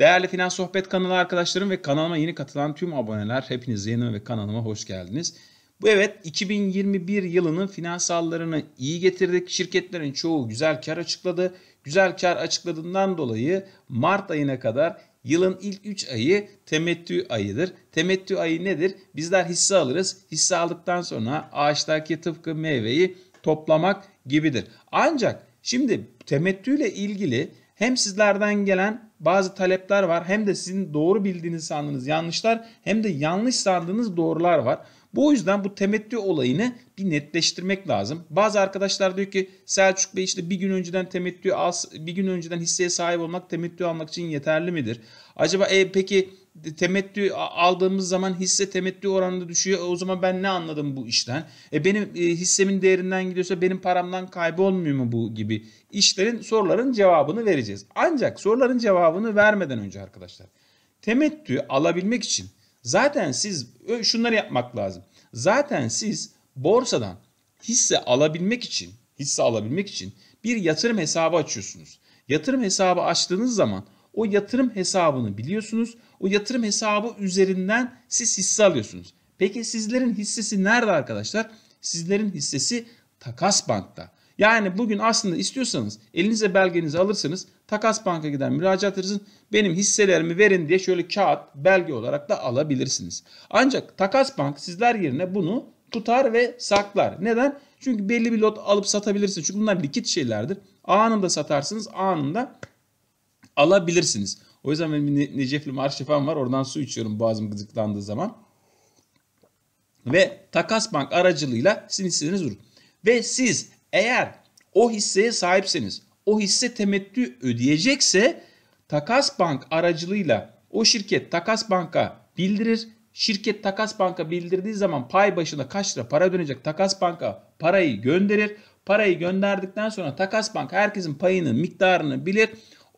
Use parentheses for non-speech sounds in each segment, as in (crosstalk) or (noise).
Değerli Finans Sohbet kanalı arkadaşlarım ve kanalıma yeni katılan tüm aboneler hepiniz yeni ve kanalıma hoş geldiniz. Bu evet 2021 yılının finansallarını iyi getirdik. Şirketlerin çoğu güzel kar açıkladı. Güzel kar açıkladığından dolayı Mart ayına kadar yılın ilk 3 ayı temettü ayıdır. Temettü ayı nedir? Bizler hisse alırız. Hisse aldıktan sonra ağaçtaki tıpkı meyveyi toplamak gibidir. Ancak şimdi temettüyle ilgili hem sizlerden gelen bazı talepler var. Hem de sizin doğru bildiğiniz sandığınız yanlışlar hem de yanlış sandığınız doğrular var. Bu yüzden bu temettü olayını bir netleştirmek lazım. Bazı arkadaşlar diyor ki Selçuk Bey işte bir gün önceden temettü az bir gün önceden hisseye sahip olmak temettü almak için yeterli midir? Acaba e, peki temettü aldığımız zaman hisse temettü oranında düşüyor. E, o zaman ben ne anladım bu işten? E benim e, hissemin değerinden gidiyorsa benim paramdan kaybolmuyor mu bu gibi işlerin soruların cevabını vereceğiz. Ancak soruların cevabını vermeden önce arkadaşlar temettü alabilmek için zaten siz şunları yapmak lazım. Zaten siz borsadan hisse alabilmek için hisse alabilmek için bir yatırım hesabı açıyorsunuz. Yatırım hesabı açtığınız zaman o yatırım hesabını biliyorsunuz. O yatırım hesabı üzerinden siz hisse alıyorsunuz. Peki sizlerin hissesi nerede arkadaşlar? Sizlerin hissesi Takas Bank'ta. Yani bugün aslında istiyorsanız elinize belgenizi alırsanız Takas Bank'a giden müracaat edersiniz. Benim hisselerimi verin diye şöyle kağıt belge olarak da alabilirsiniz. Ancak Takas Bank sizler yerine bunu tutar ve saklar. Neden? Çünkü belli bir lot alıp satabilirsiniz. Çünkü bunlar likit şeylerdir. Anında satarsınız anında alabilirsiniz. O yüzden benim ne Necefli Marş şefem var. Oradan su içiyorum boğazım gıdıklandığı zaman. Ve takas bank aracılığıyla sizin hisseniz vurur. Ve siz eğer o hisseye sahipseniz, o hisse temettü ödeyecekse takas bank aracılığıyla o şirket takas banka bildirir. Şirket takas banka bildirdiği zaman pay başına kaç lira para dönecek takas banka parayı gönderir. Parayı gönderdikten sonra takas Bank herkesin payını miktarını bilir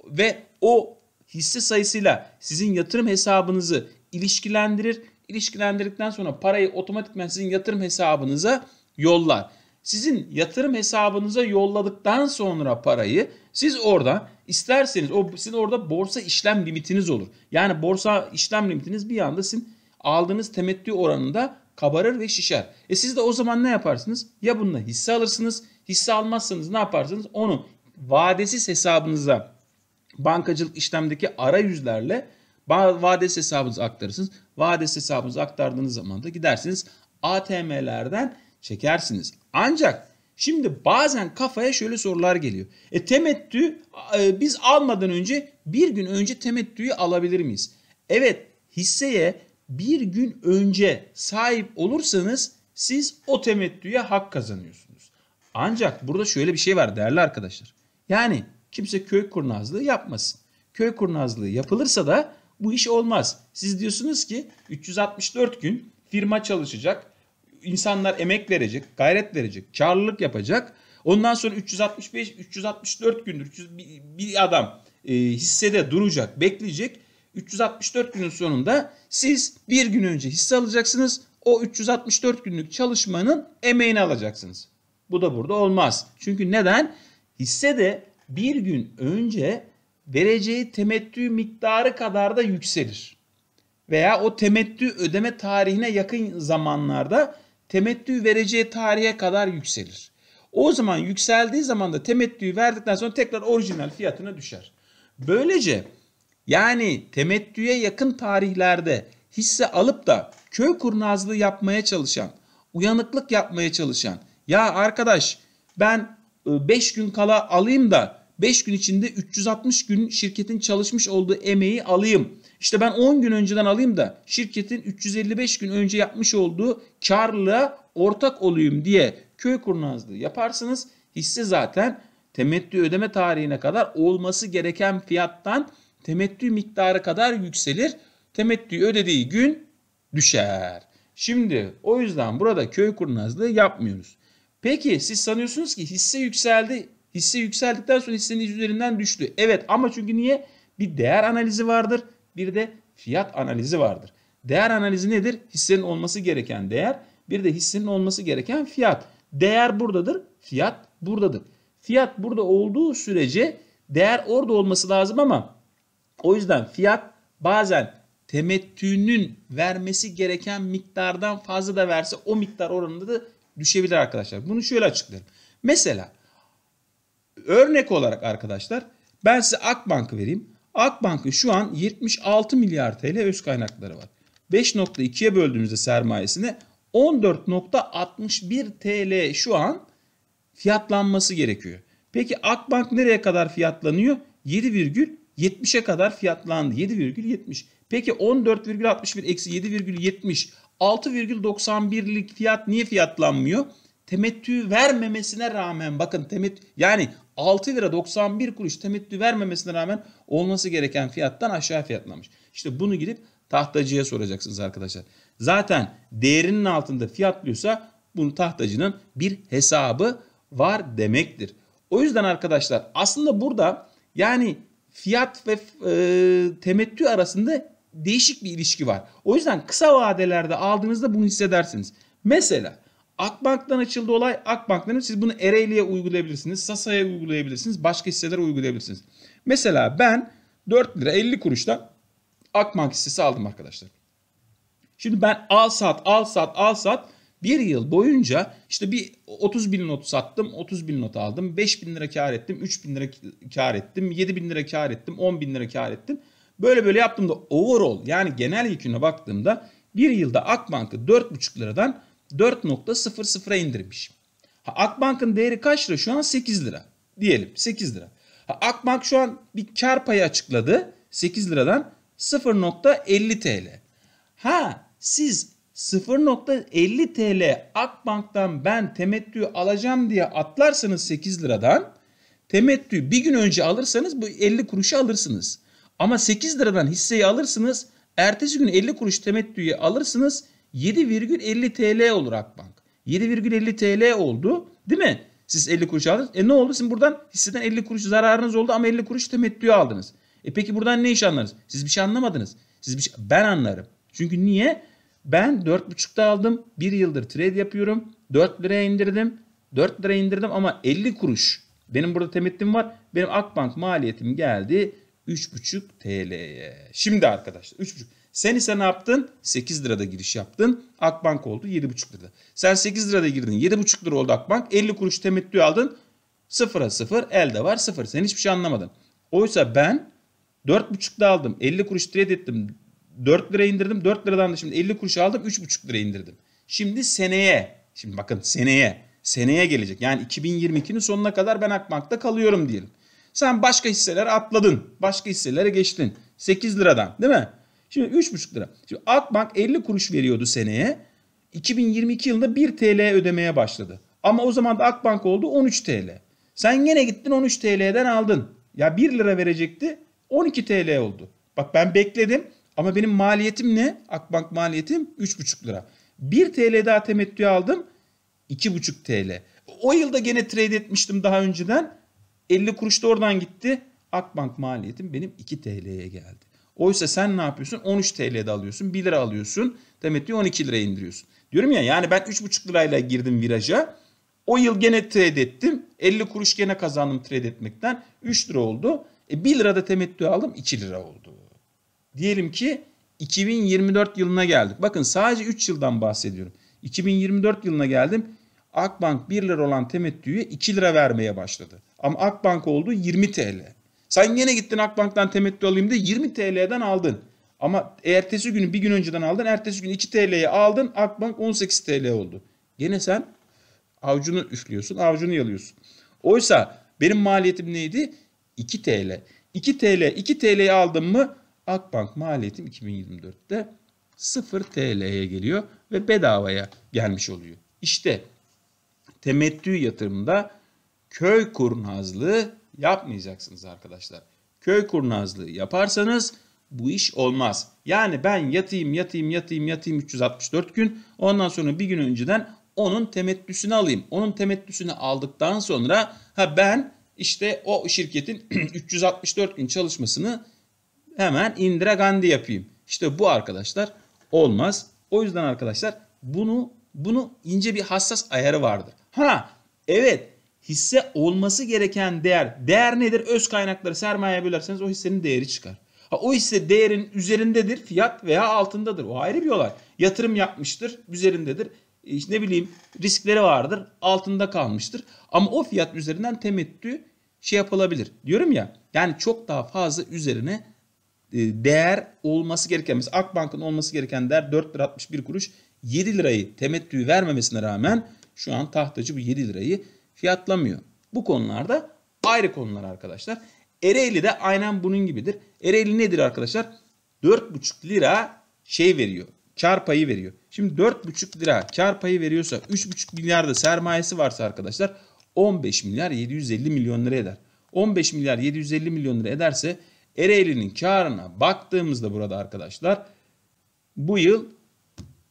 ve o hisse sayısıyla sizin yatırım hesabınızı ilişkilendirir. İlişkilendirdikten sonra parayı otomatikman sizin yatırım hesabınıza yollar. Sizin yatırım hesabınıza yolladıktan sonra parayı siz orada isterseniz o sizin orada borsa işlem limitiniz olur. Yani borsa işlem limitiniz bir anda sizin aldığınız temettü oranında kabarır ve şişer. E siz de o zaman ne yaparsınız? Ya bununla hisse alırsınız. Hisse almazsanız ne yaparsınız? Onu vadesiz hesabınıza bankacılık işlemdeki ara yüzlerle vadesi hesabınızı aktarırsınız. vadesi hesabınızı aktardığınız zaman da gidersiniz ATM'lerden çekersiniz. Ancak şimdi bazen kafaya şöyle sorular geliyor. E temettü e, biz almadan önce bir gün önce temettüyü alabilir miyiz? Evet hisseye bir gün önce sahip olursanız siz o temettüye hak kazanıyorsunuz. Ancak burada şöyle bir şey var değerli arkadaşlar. Yani Kimse köy kurnazlığı yapmasın. Köy kurnazlığı yapılırsa da bu iş olmaz. Siz diyorsunuz ki 364 gün firma çalışacak, insanlar emek verecek, gayret verecek, karlılık yapacak. Ondan sonra 365, 364 gündür bir adam e, hissede duracak, bekleyecek. 364 günün sonunda siz bir gün önce hisse alacaksınız. O 364 günlük çalışmanın emeğini alacaksınız. Bu da burada olmaz. Çünkü neden? Hisse de bir gün önce vereceği temettü miktarı kadar da yükselir. Veya o temettü ödeme tarihine yakın zamanlarda temettü vereceği tarihe kadar yükselir. O zaman yükseldiği zaman da temettüyü verdikten sonra tekrar orijinal fiyatına düşer. Böylece yani temettüye yakın tarihlerde hisse alıp da köy kurnazlığı yapmaya çalışan, uyanıklık yapmaya çalışan ya arkadaş ben 5 ıı, gün kala alayım da 5 gün içinde 360 gün şirketin çalışmış olduğu emeği alayım. İşte ben 10 gün önceden alayım da şirketin 355 gün önce yapmış olduğu karla ortak olayım diye köy kurnazlığı yaparsınız. Hisse zaten temettü ödeme tarihine kadar olması gereken fiyattan temettü miktarı kadar yükselir. Temettü ödediği gün düşer. Şimdi o yüzden burada köy kurnazlığı yapmıyoruz. Peki siz sanıyorsunuz ki hisse yükseldi Hisse yükseldikten sonra hissenin üzerinden düştü. Evet ama çünkü niye? Bir değer analizi vardır. Bir de fiyat analizi vardır. Değer analizi nedir? Hissenin olması gereken değer. Bir de hissenin olması gereken fiyat. Değer buradadır. Fiyat buradadır. Fiyat burada olduğu sürece değer orada olması lazım ama o yüzden fiyat bazen temettünün vermesi gereken miktardan fazla da verse o miktar oranında da düşebilir arkadaşlar. Bunu şöyle açıklarım. Mesela Örnek olarak arkadaşlar ben size Akbank vereyim. Akbank'ın şu an 76 milyar TL öz kaynakları var. 5.2'ye böldüğümüzde sermayesini 14.61 TL şu an fiyatlanması gerekiyor. Peki Akbank nereye kadar fiyatlanıyor? 7,70'e kadar fiyatlandı. 7,70. Peki 14,61 eksi 7,70 6,91'lik fiyat niye fiyatlanmıyor? temettü vermemesine rağmen bakın temettü yani 6 lira 91 kuruş temettü vermemesine rağmen olması gereken fiyattan aşağı fiyatlamış. İşte bunu gidip tahtacıya soracaksınız arkadaşlar. Zaten değerinin altında fiyatlıyorsa bunu tahtacının bir hesabı var demektir. O yüzden arkadaşlar aslında burada yani fiyat ve e, temettü arasında değişik bir ilişki var. O yüzden kısa vadelerde aldığınızda bunu hissedersiniz. Mesela Akbank'tan açıldı olay. Akbank'tan siz bunu Ereğli'ye uygulayabilirsiniz. Sasa'ya uygulayabilirsiniz. Başka hisselere uygulayabilirsiniz. Mesela ben 4 lira 50 kuruşta Akbank hissesi aldım arkadaşlar. Şimdi ben al sat al sat al sat bir yıl boyunca işte bir 30 bin not sattım, 30 bin not aldım, 5 bin lira kar ettim, 3 bin lira kar ettim, 7 bin lira kar ettim, 10 bin lira kar ettim. Böyle böyle yaptığımda overall yani genel yüküne baktığımda bir yılda Akbank'ı 4,5 liradan 4.00'a indirmiş. Ha, Akbank'ın değeri kaç lira? Şu an 8 lira. Diyelim 8 lira. Ha, Akbank şu an bir kar payı açıkladı. 8 liradan 0.50 TL. Ha siz 0.50 TL Akbank'tan ben temettü alacağım diye atlarsanız 8 liradan temettü bir gün önce alırsanız bu 50 kuruşu alırsınız. Ama 8 liradan hisseyi alırsınız. Ertesi gün 50 kuruş temettüyü alırsınız. 7,50 TL olur Akbank. 7,50 TL oldu değil mi? Siz 50 kuruş aldınız. E ne oldu? siz? buradan hisseden 50 kuruş zararınız oldu ama 50 kuruş temettüye aldınız. E peki buradan ne iş anlarız? Siz bir şey anlamadınız. Siz bir şey... Ben anlarım. Çünkü niye? Ben 4,5'ta aldım. Bir yıldır trade yapıyorum. 4 liraya indirdim. 4 liraya indirdim ama 50 kuruş. Benim burada temettüm var. Benim Akbank maliyetim geldi 3,5 TL'ye. Şimdi arkadaşlar 3,5 sen ise ne yaptın? 8 lirada giriş yaptın. Akbank oldu 7,5 lirada. Sen 8 lirada girdin 7,5 lira oldu Akbank. 50 kuruş temettü aldın. 0'a 0 elde var 0. Sen hiçbir şey anlamadın. Oysa ben 4,5'da aldım. 50 kuruş trade ettim. 4 lira indirdim. 4 liradan da şimdi 50 kuruş aldım. 3,5 lira indirdim. Şimdi seneye. Şimdi bakın seneye. Seneye gelecek. Yani 2022'nin sonuna kadar ben Akbank'ta kalıyorum diyelim. Sen başka hisseler atladın. Başka hisselere geçtin. 8 liradan değil mi? Şimdi 3,5 lira. Şimdi Akbank 50 kuruş veriyordu seneye. 2022 yılında 1 TL ödemeye başladı. Ama o zaman da Akbank oldu 13 TL. Sen gene gittin 13 TL'den aldın. Ya 1 lira verecekti 12 TL oldu. Bak ben bekledim ama benim maliyetim ne? Akbank maliyetim 3,5 lira. 1 TL daha temettü aldım 2,5 TL. O yılda gene trade etmiştim daha önceden. 50 kuruş da oradan gitti. Akbank maliyetim benim 2 TL'ye geldi. Oysa sen ne yapıyorsun? 13 TL'de alıyorsun. 1 lira alıyorsun. Demet diyor 12 liraya indiriyorsun. Diyorum ya yani ben 3,5 lirayla girdim viraja. O yıl gene trade ettim. 50 kuruş gene kazandım trade etmekten. 3 lira oldu. E 1 lirada temettü aldım 2 lira oldu. Diyelim ki 2024 yılına geldik. Bakın sadece 3 yıldan bahsediyorum. 2024 yılına geldim. Akbank 1 lira olan temettüyü 2 lira vermeye başladı. Ama Akbank oldu 20 TL. Sen yine gittin Akbank'tan temettü alayım diye 20 TL'den aldın. Ama ertesi günü bir gün önceden aldın. Ertesi gün 2 TL'ye aldın. Akbank 18 TL oldu. Gene sen avcunu üflüyorsun. Avcunu yalıyorsun. Oysa benim maliyetim neydi? 2 TL. 2 TL. 2 TL'ye aldım mı Akbank maliyetim 2024'te 0 TL'ye geliyor ve bedavaya gelmiş oluyor. İşte temettü yatırımda köy kurnazlığı yapmayacaksınız arkadaşlar. Köy kurnazlığı yaparsanız bu iş olmaz. Yani ben yatayım yatayım yatayım yatayım 364 gün ondan sonra bir gün önceden onun temettüsünü alayım. Onun temettüsünü aldıktan sonra ha ben işte o şirketin 364 (clears throat) gün çalışmasını hemen Indira Gandhi yapayım. İşte bu arkadaşlar olmaz. O yüzden arkadaşlar bunu bunu ince bir hassas ayarı vardır. Ha evet hisse olması gereken değer. Değer nedir? Öz kaynakları sermaye bölerseniz o hissenin değeri çıkar. Ha, o hisse değerin üzerindedir fiyat veya altındadır. O ayrı bir olay. Yatırım yapmıştır üzerindedir. E, işte ne bileyim riskleri vardır altında kalmıştır. Ama o fiyat üzerinden temettü şey yapılabilir. Diyorum ya yani çok daha fazla üzerine e, değer olması gereken mesela Akbank'ın olması gereken değer 4 lira 61 kuruş 7 lirayı temettü vermemesine rağmen şu an tahtacı bu 7 lirayı fiyatlamıyor. Bu konularda ayrı konular arkadaşlar. Ereğli de aynen bunun gibidir. Ereğli nedir arkadaşlar? 4,5 lira şey veriyor. Kar payı veriyor. Şimdi 4,5 lira kar payı veriyorsa 3,5 milyar da sermayesi varsa arkadaşlar 15 milyar 750 milyon lira eder. 15 milyar 750 milyon lira ederse Ereğli'nin karına baktığımızda burada arkadaşlar bu yıl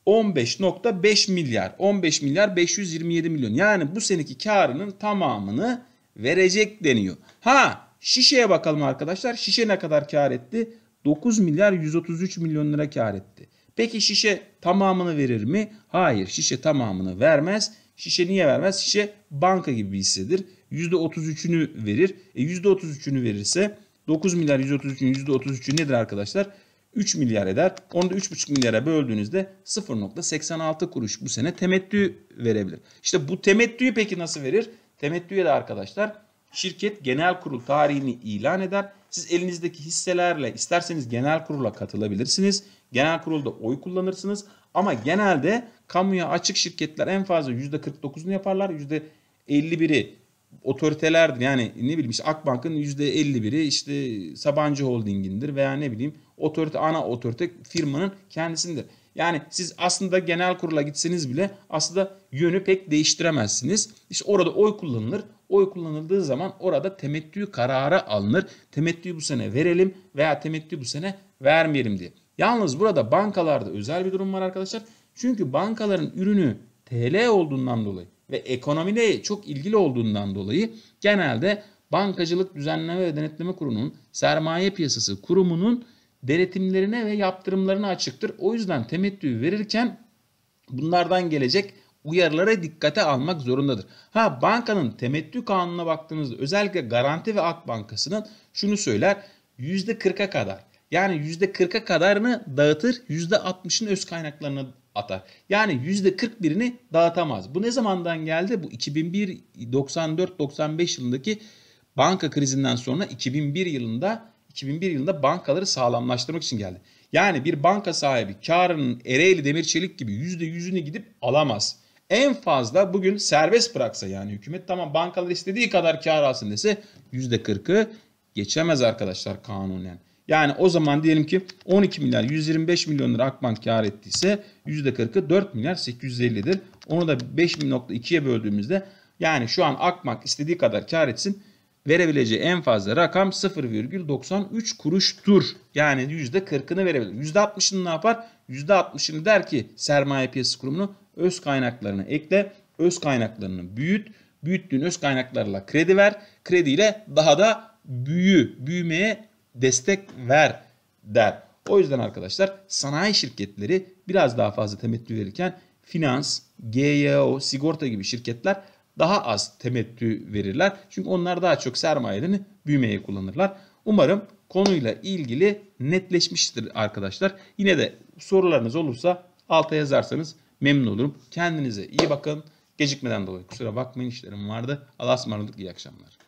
15.5 milyar. 15 milyar 527 milyon. Yani bu seneki karının tamamını verecek deniyor. Ha şişeye bakalım arkadaşlar. Şişe ne kadar kar etti? 9 milyar 133 milyon lira kar etti. Peki şişe tamamını verir mi? Hayır şişe tamamını vermez. Şişe niye vermez? Şişe banka gibi bir hissedir. %33'ünü verir. E %33'ünü verirse 9 milyar 133'ün %33'ü nedir arkadaşlar? 3 milyar eder. Onu da 3,5 milyara böldüğünüzde 0.86 kuruş bu sene temettü verebilir. İşte bu temettüyü peki nasıl verir? Temettüye de arkadaşlar şirket genel kurul tarihini ilan eder. Siz elinizdeki hisselerle isterseniz genel kurula katılabilirsiniz. Genel kurulda oy kullanırsınız. Ama genelde kamuya açık şirketler en fazla %49'unu yaparlar. %51'i otoritelerdir. Yani ne bileyim işte Akbank'ın %51'i işte Sabancı Holding'indir veya ne bileyim otorite ana otorite firmanın kendisindir. Yani siz aslında genel kurula gitseniz bile aslında yönü pek değiştiremezsiniz. İşte orada oy kullanılır. Oy kullanıldığı zaman orada temettü kararı alınır. Temettüyü bu sene verelim veya temettü bu sene vermeyelim diye. Yalnız burada bankalarda özel bir durum var arkadaşlar. Çünkü bankaların ürünü TL olduğundan dolayı ve ekonomiyle çok ilgili olduğundan dolayı genelde Bankacılık Düzenleme ve Denetleme Kurumu'nun sermaye piyasası kurumunun denetimlerine ve yaptırımlarına açıktır. O yüzden temettü verirken bunlardan gelecek uyarılara dikkate almak zorundadır. Ha bankanın temettü kanununa baktığınızda özellikle Garanti ve Ak Bankası'nın şunu söyler %40'a kadar yani %40'a kadarını dağıtır %60'ını öz kaynaklarına atar. Yani %41'ini dağıtamaz. Bu ne zamandan geldi? Bu 2001 94 95 yılındaki banka krizinden sonra 2001 yılında 2001 yılında bankaları sağlamlaştırmak için geldi. Yani bir banka sahibi karının Ereğli Demir Çelik gibi %100'ünü gidip alamaz. En fazla bugün serbest bıraksa yani hükümet tamam bankalar istediği kadar kar alsın dese %40'ı geçemez arkadaşlar kanunen. Yani o zaman diyelim ki 12 milyar 125 milyon lira Akbank kar ettiyse %40'ı 4 milyar 850'dir. Onu da 5.2'ye böldüğümüzde yani şu an Akbank istediği kadar kar etsin verebileceği en fazla rakam 0,93 kuruştur. Yani %40'ını verebilir. %60'ını ne yapar? %60'ını der ki sermaye piyasası kurumunu öz kaynaklarını ekle, öz kaynaklarını büyüt, büyüttüğün öz kaynaklarla kredi ver, krediyle daha da büyü, büyümeye destek ver der. O yüzden arkadaşlar sanayi şirketleri biraz daha fazla temettü verirken finans, GYO, sigorta gibi şirketler daha az temettü verirler. Çünkü onlar daha çok sermayelerini büyümeye kullanırlar. Umarım konuyla ilgili netleşmiştir arkadaşlar. Yine de sorularınız olursa alta yazarsanız memnun olurum. Kendinize iyi bakın. Gecikmeden dolayı kusura bakmayın işlerim vardı. Allah'a ısmarladık iyi akşamlar.